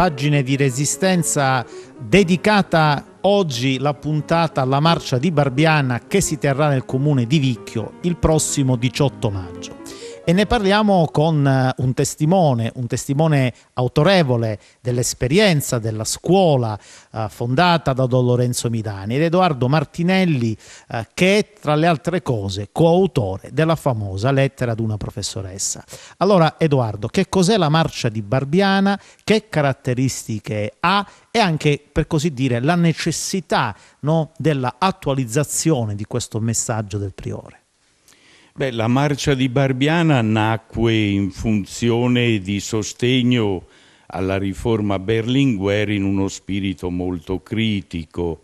pagine di resistenza dedicata oggi la puntata alla marcia di Barbiana che si terrà nel comune di Vicchio il prossimo 18 maggio e ne parliamo con eh, un testimone, un testimone autorevole dell'esperienza della scuola eh, fondata da Don Lorenzo Midani ed Edoardo Martinelli eh, che è tra le altre cose coautore della famosa lettera ad una professoressa. Allora Edoardo, che cos'è la marcia di Barbiana, che caratteristiche ha e anche per così dire la necessità no, della attualizzazione di questo messaggio del priore? Beh, la marcia di Barbiana nacque in funzione di sostegno alla riforma Berlinguer in uno spirito molto critico,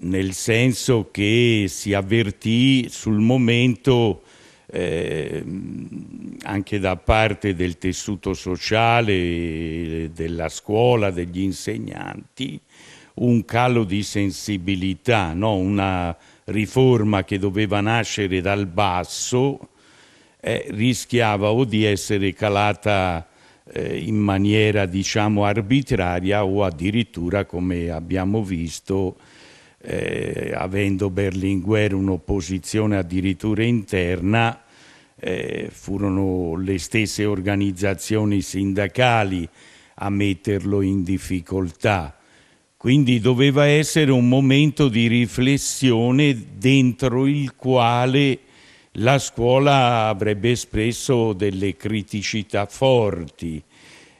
nel senso che si avvertì sul momento eh, anche da parte del tessuto sociale, della scuola, degli insegnanti, un calo di sensibilità, no? una riforma che doveva nascere dal basso eh, rischiava o di essere calata eh, in maniera diciamo arbitraria o addirittura come abbiamo visto eh, avendo Berlinguer un'opposizione addirittura interna eh, furono le stesse organizzazioni sindacali a metterlo in difficoltà quindi doveva essere un momento di riflessione dentro il quale la scuola avrebbe espresso delle criticità forti.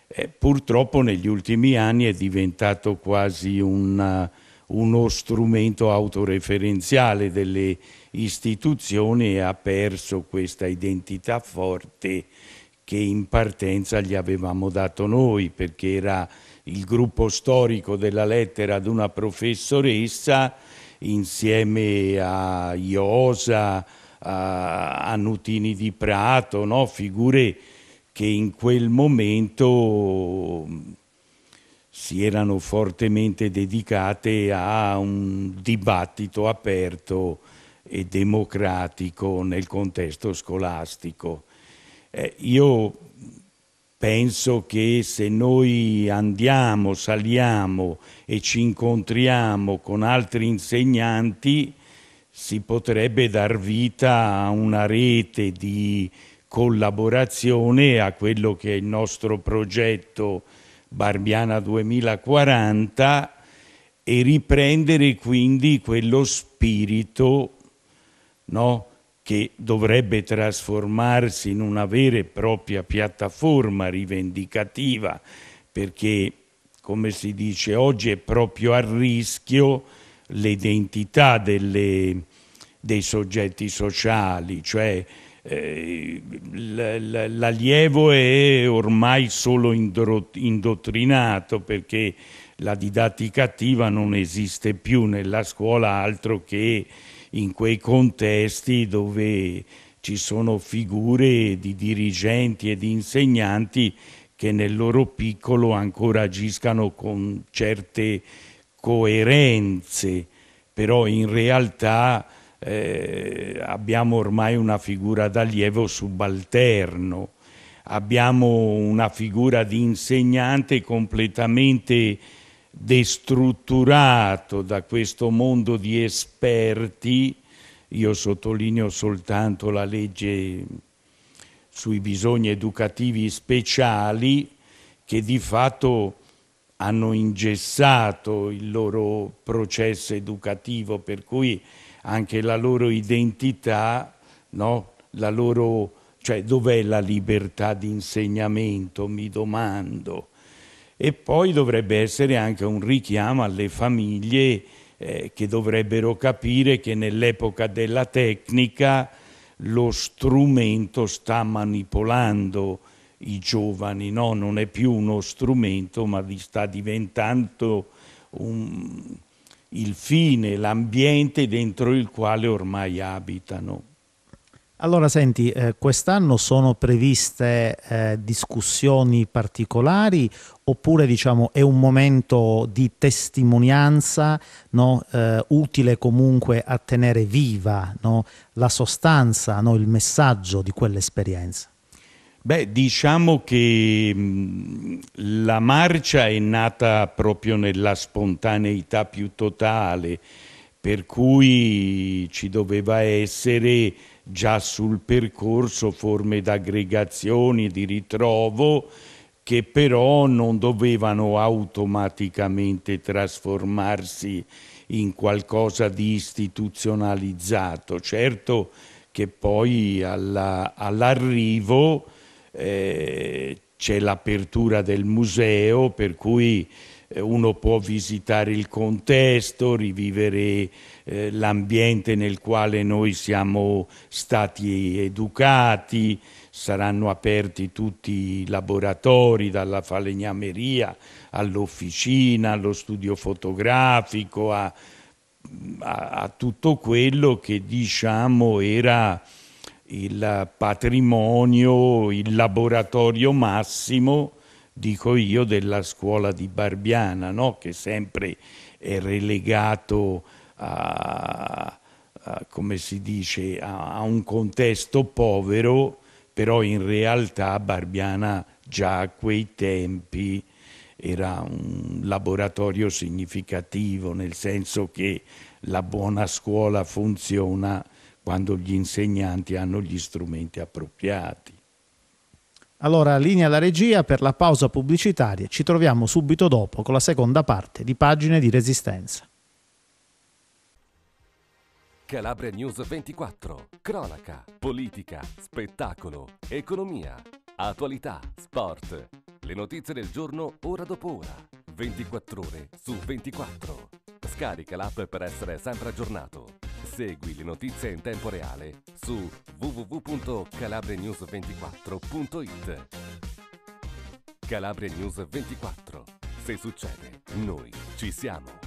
Eh, purtroppo negli ultimi anni è diventato quasi una, uno strumento autoreferenziale delle istituzioni e ha perso questa identità forte che in partenza gli avevamo dato noi perché era il gruppo storico della lettera ad una professoressa insieme a Iosa, a, a Nutini di Prato, no? figure che in quel momento mm, si erano fortemente dedicate a un dibattito aperto e democratico nel contesto scolastico. Eh, io Penso che se noi andiamo, saliamo e ci incontriamo con altri insegnanti, si potrebbe dar vita a una rete di collaborazione a quello che è il nostro progetto Barbiana 2040 e riprendere quindi quello spirito no? che dovrebbe trasformarsi in una vera e propria piattaforma rivendicativa, perché, come si dice oggi, è proprio a rischio l'identità dei soggetti sociali, cioè eh, l'allievo è ormai solo indottrinato perché la didattica attiva non esiste più nella scuola altro che in quei contesti dove ci sono figure di dirigenti e di insegnanti che nel loro piccolo ancora agiscano con certe coerenze, però in realtà eh, abbiamo ormai una figura d'allievo subalterno, abbiamo una figura di insegnante completamente destrutturato da questo mondo di esperti, io sottolineo soltanto la legge sui bisogni educativi speciali, che di fatto hanno ingessato il loro processo educativo, per cui anche la loro identità, no? la loro, cioè dov'è la libertà di insegnamento, mi domando. E poi dovrebbe essere anche un richiamo alle famiglie eh, che dovrebbero capire che nell'epoca della tecnica lo strumento sta manipolando i giovani, no? non è più uno strumento ma sta diventando un, il fine, l'ambiente dentro il quale ormai abitano. Allora, senti, eh, quest'anno sono previste eh, discussioni particolari oppure diciamo, è un momento di testimonianza no? eh, utile comunque a tenere viva no? la sostanza, no? il messaggio di quell'esperienza? Beh, diciamo che mh, mm, la marcia è nata proprio nella spontaneità più totale, per cui ci doveva essere già sul percorso forme d'aggregazione, di ritrovo, che però non dovevano automaticamente trasformarsi in qualcosa di istituzionalizzato. Certo che poi alla, all'arrivo eh, c'è l'apertura del museo, per cui eh, uno può visitare il contesto, rivivere eh, l'ambiente nel quale noi siamo stati educati, saranno aperti tutti i laboratori, dalla falegnameria all'officina, allo studio fotografico, a, a, a tutto quello che diciamo era il patrimonio, il laboratorio massimo dico io, della scuola di Barbiana, no? che sempre è relegato a, a come si dice, a, a un contesto povero, però in realtà Barbiana già a quei tempi era un laboratorio significativo, nel senso che la buona scuola funziona quando gli insegnanti hanno gli strumenti appropriati. Allora, linea alla regia per la pausa pubblicitaria. Ci troviamo subito dopo con la seconda parte di Pagine di Resistenza. Calabria News 24. Cronaca, politica, spettacolo, economia, attualità, sport. Le notizie del giorno ora dopo ora. 24 ore su 24. Scarica l'app per essere sempre aggiornato. Segui le notizie in tempo reale su www.calabrenews24.it. Calabria News 24. Se succede, noi ci siamo.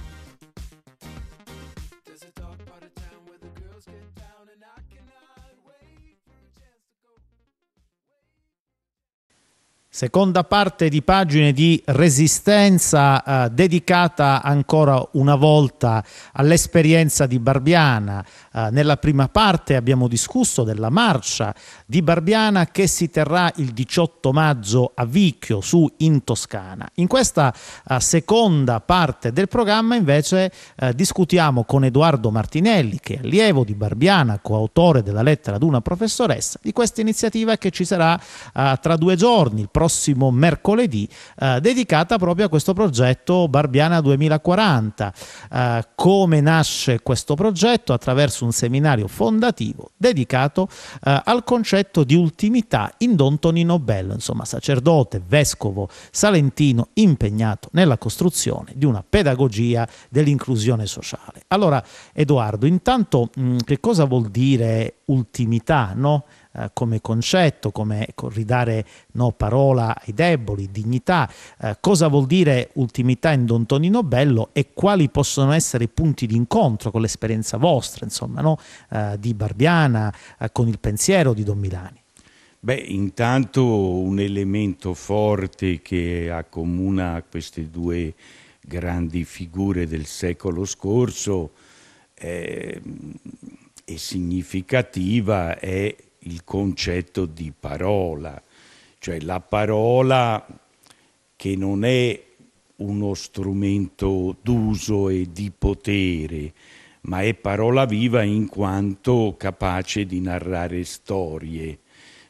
Seconda parte di pagine di resistenza eh, dedicata ancora una volta all'esperienza di Barbiana. Eh, nella prima parte abbiamo discusso della marcia di Barbiana che si terrà il 18 maggio a Vicchio su in Toscana. In questa eh, seconda parte del programma invece eh, discutiamo con Edoardo Martinelli che è allievo di Barbiana, coautore della lettera ad una professoressa, di questa iniziativa che ci sarà eh, tra due giorni, il prossimo mercoledì, eh, dedicata proprio a questo progetto Barbiana 2040. Eh, come nasce questo progetto? Attraverso un seminario fondativo dedicato eh, al concetto di ultimità in Don Tonino Bello, insomma sacerdote, vescovo salentino impegnato nella costruzione di una pedagogia dell'inclusione sociale. Allora Edoardo, intanto mh, mm, che cosa vuol dire ultimità? No? Eh, come concetto, come ridare no, parola ai deboli, dignità, eh, cosa vuol dire ultimità in Don Tonino Bello e quali possono essere i punti di incontro con l'esperienza vostra, insomma, no? Eh, di Barbiana, eh, con il pensiero di Don Milani. Beh, intanto un elemento forte che accomuna queste due grandi figure del secolo scorso eh, e significativa è il concetto di parola, cioè la parola che non è uno strumento d'uso e di potere, ma è parola viva in quanto capace di narrare storie.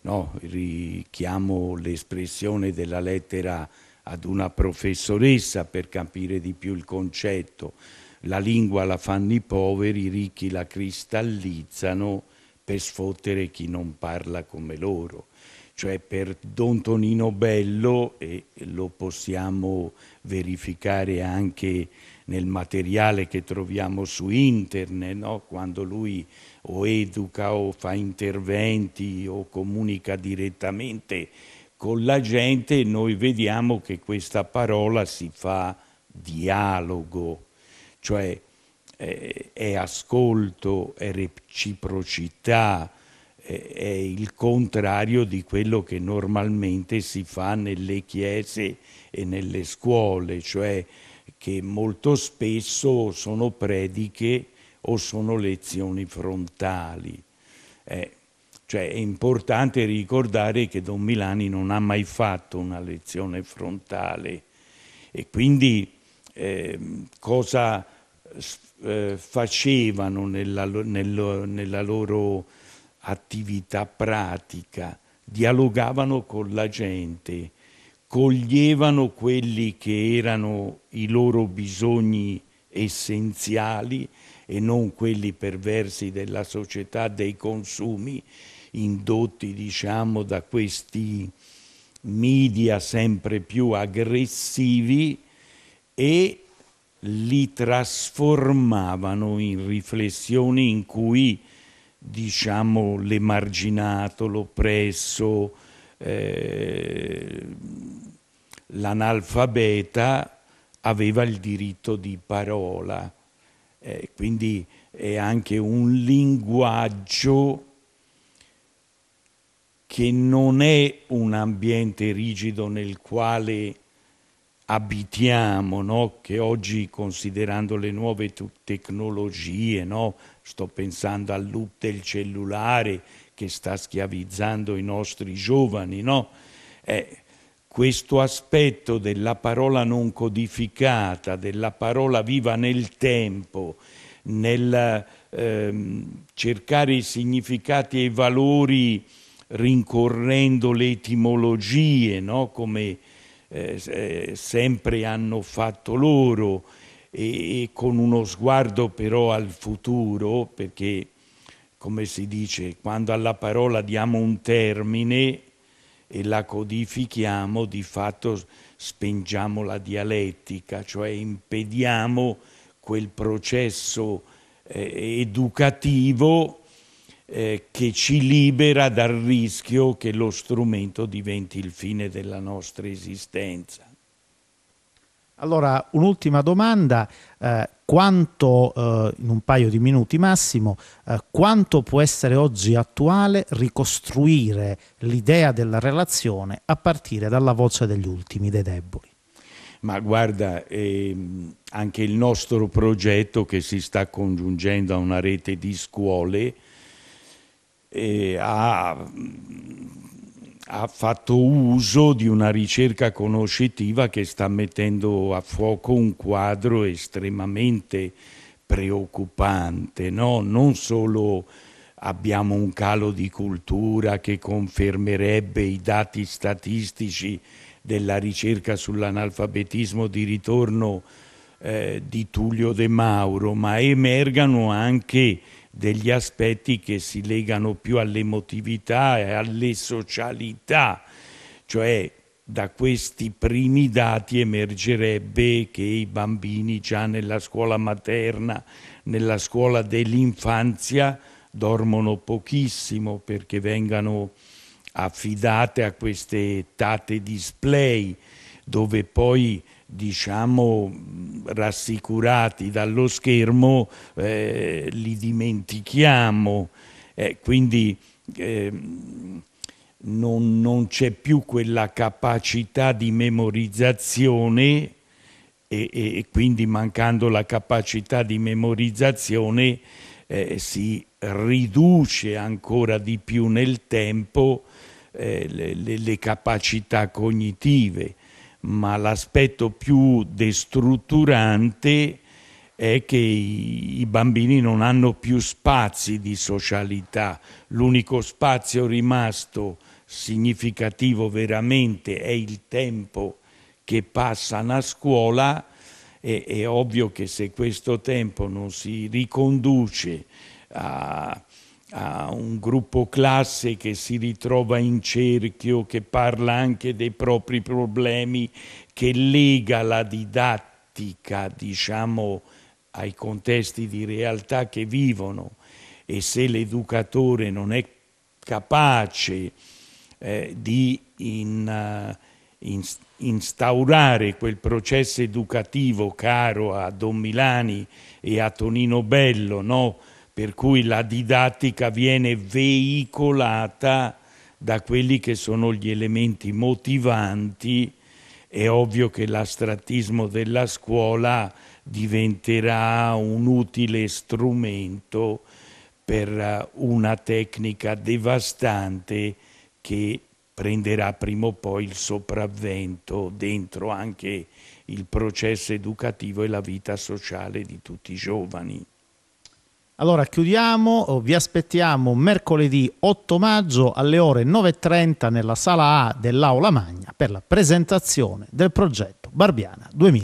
No? richiamo l'espressione della lettera ad una professoressa per capire di più il concetto. La lingua la fanno i poveri, i ricchi la cristallizzano per sfottere chi non parla come loro. Cioè per Don Tonino Bello, e lo possiamo verificare anche nel materiale che troviamo su internet, no? quando lui o educa o fa interventi o comunica direttamente con la gente, noi vediamo che questa parola si fa dialogo, cioè eh, è ascolto, è reciprocità, eh, è il contrario di quello che normalmente si fa nelle chiese e nelle scuole, cioè che molto spesso sono prediche o sono lezioni frontali. Eh, cioè è importante ricordare che Don Milani non ha mai fatto una lezione frontale e quindi eh, cosa eh, facevano nella, nel, nella loro attività pratica, dialogavano con la gente, coglievano quelli che erano i loro bisogni essenziali e non quelli perversi della società dei consumi indotti diciamo da questi media sempre più aggressivi e li trasformavano in riflessioni in cui diciamo l'emarginato, l'oppresso, eh, l'analfabeta aveva il diritto di parola. Eh, quindi è anche un linguaggio che non è un ambiente rigido nel quale abitiamo, no? che oggi considerando le nuove tecnologie, no? sto pensando al loop del cellulare che sta schiavizzando i nostri giovani, no? eh, questo aspetto della parola non codificata, della parola viva nel tempo, nel ehm, cercare i significati e i valori rincorrendo le etimologie, come eh, eh, sempre hanno fatto loro e, e, con uno sguardo però al futuro, perché come si dice, quando alla parola diamo un termine e la codifichiamo, di fatto spengiamo la dialettica, cioè impediamo quel processo eh, educativo eh, che ci libera dal rischio che lo strumento diventi il fine della nostra esistenza. Allora, un'ultima domanda, eh, quanto, eh, in un paio di minuti massimo, eh, quanto può essere oggi attuale ricostruire l'idea della relazione a partire dalla voce degli ultimi, dei deboli? Ma guarda, ehm, anche il nostro progetto che si sta congiungendo a una rete di scuole ha, ha fatto uso di una ricerca conoscitiva che sta mettendo a fuoco un quadro estremamente preoccupante, no? non solo abbiamo un calo di cultura che confermerebbe i dati statistici della ricerca sull'analfabetismo di ritorno eh, di Tullio De Mauro, ma emergano anche degli aspetti che si legano più all'emotività e alle socialità, cioè da questi primi dati emergerebbe che i bambini già nella scuola materna, nella scuola dell'infanzia, dormono pochissimo perché vengano affidate a queste tate display dove poi diciamo rassicurati dallo schermo eh, li dimentichiamo eh, quindi eh, non, non c'è più quella capacità di memorizzazione e, e, quindi mancando la capacità di memorizzazione eh, si riduce ancora di più nel tempo eh, le, le, capacità cognitive ma l'aspetto più destrutturante è che i bambini non hanno più spazi di socialità, l'unico spazio rimasto significativo veramente è il tempo che passano a scuola, e, è ovvio che se questo tempo non si riconduce a, a un gruppo classe che si ritrova in cerchio, che parla anche dei propri problemi, che lega la didattica, diciamo, ai contesti di realtà che vivono e se l'educatore non è capace eh, di in, uh, in, instaurare quel processo educativo caro a Don Milani e a Tonino Bello, no? per cui la didattica viene veicolata da quelli che sono gli elementi motivanti, è ovvio che l'astrattismo della scuola diventerà un utile strumento per eh, una tecnica devastante che prenderà prima o poi il sopravvento dentro anche il processo educativo e la vita sociale di tutti i giovani. Allora chiudiamo, oh, vi aspettiamo mercoledì 8 maggio alle ore 9.30 nella sala A dell'Aula Magna per la presentazione del progetto Barbiana 2000.